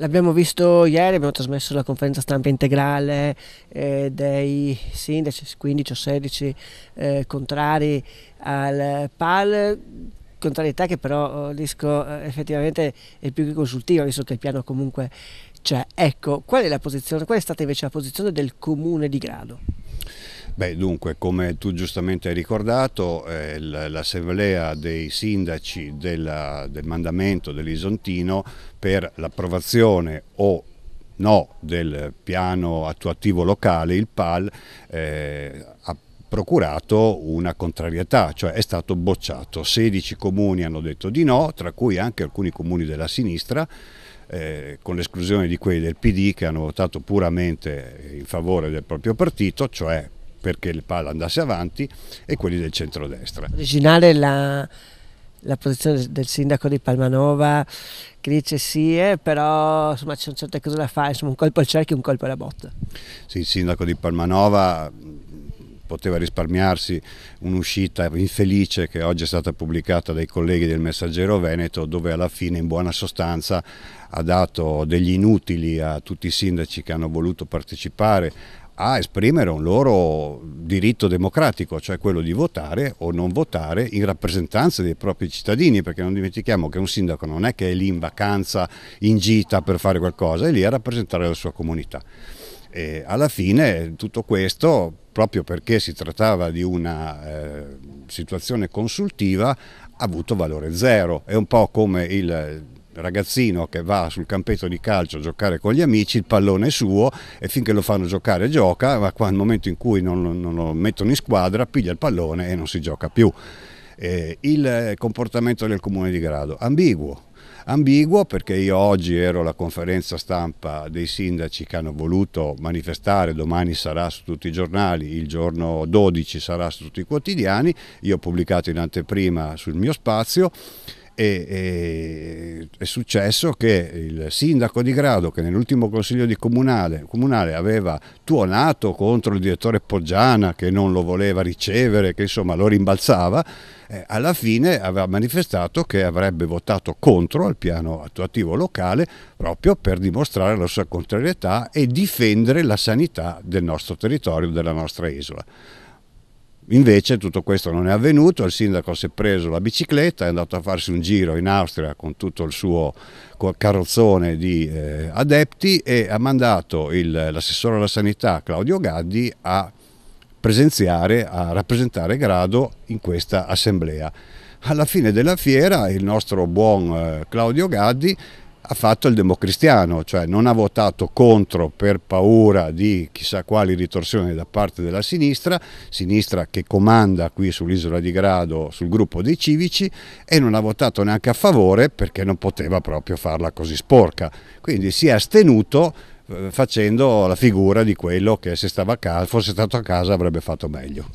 L'abbiamo visto ieri, abbiamo trasmesso la conferenza stampa integrale eh, dei sindaci, 15 o 16 eh, contrari al PAL, contrarietà che però oh, Lisco eh, effettivamente è più che consultiva, visto che il piano comunque c'è. Ecco, qual è la posizione, qual è stata invece la posizione del comune di Grado? Beh, dunque, come tu giustamente hai ricordato, eh, l'assemblea dei sindaci della, del mandamento dell'Isontino per l'approvazione o no del piano attuativo locale, il PAL, eh, ha procurato una contrarietà, cioè è stato bocciato. 16 comuni hanno detto di no, tra cui anche alcuni comuni della sinistra, eh, con l'esclusione di quelli del PD che hanno votato puramente in favore del proprio partito, cioè perché il palo andasse avanti e quelli del centrodestra. Originale la, la posizione del sindaco di Palmanova che dice sì, eh, però insomma ci sono certe cose da fare, insomma un colpo al cerchio e un colpo alla botta. Sì, il sindaco di Palmanova mm, poteva risparmiarsi un'uscita infelice che oggi è stata pubblicata dai colleghi del Messaggero Veneto dove alla fine in buona sostanza ha dato degli inutili a tutti i sindaci che hanno voluto partecipare a esprimere un loro diritto democratico, cioè quello di votare o non votare in rappresentanza dei propri cittadini, perché non dimentichiamo che un sindaco non è che è lì in vacanza, in gita per fare qualcosa, è lì a rappresentare la sua comunità. E alla fine tutto questo, proprio perché si trattava di una eh, situazione consultiva, ha avuto valore zero. È un po' come il ragazzino che va sul campetto di calcio a giocare con gli amici, il pallone è suo e finché lo fanno giocare gioca, ma qua, al momento in cui non, non lo mettono in squadra piglia il pallone e non si gioca più. Eh, il comportamento del comune di Grado, ambiguo, ambiguo perché io oggi ero alla conferenza stampa dei sindaci che hanno voluto manifestare, domani sarà su tutti i giornali, il giorno 12 sarà su tutti i quotidiani, io ho pubblicato in anteprima sul mio spazio e, e è successo che il sindaco di Grado, che nell'ultimo consiglio di comunale, comunale, aveva tuonato contro il direttore Poggiana che non lo voleva ricevere, che insomma lo rimbalzava, eh, alla fine aveva manifestato che avrebbe votato contro al piano attuativo locale proprio per dimostrare la sua contrarietà e difendere la sanità del nostro territorio, della nostra isola. Invece tutto questo non è avvenuto, il sindaco si è preso la bicicletta, è andato a farsi un giro in Austria con tutto il suo carrozzone di eh, adepti e ha mandato l'assessore alla sanità Claudio Gaddi a presenziare, a rappresentare Grado in questa assemblea. Alla fine della fiera il nostro buon eh, Claudio Gaddi ha fatto il democristiano, cioè non ha votato contro per paura di chissà quali ritorsioni da parte della sinistra, sinistra che comanda qui sull'isola di Grado sul gruppo dei civici e non ha votato neanche a favore perché non poteva proprio farla così sporca, quindi si è astenuto eh, facendo la figura di quello che se stava a casa, fosse stato a casa avrebbe fatto meglio.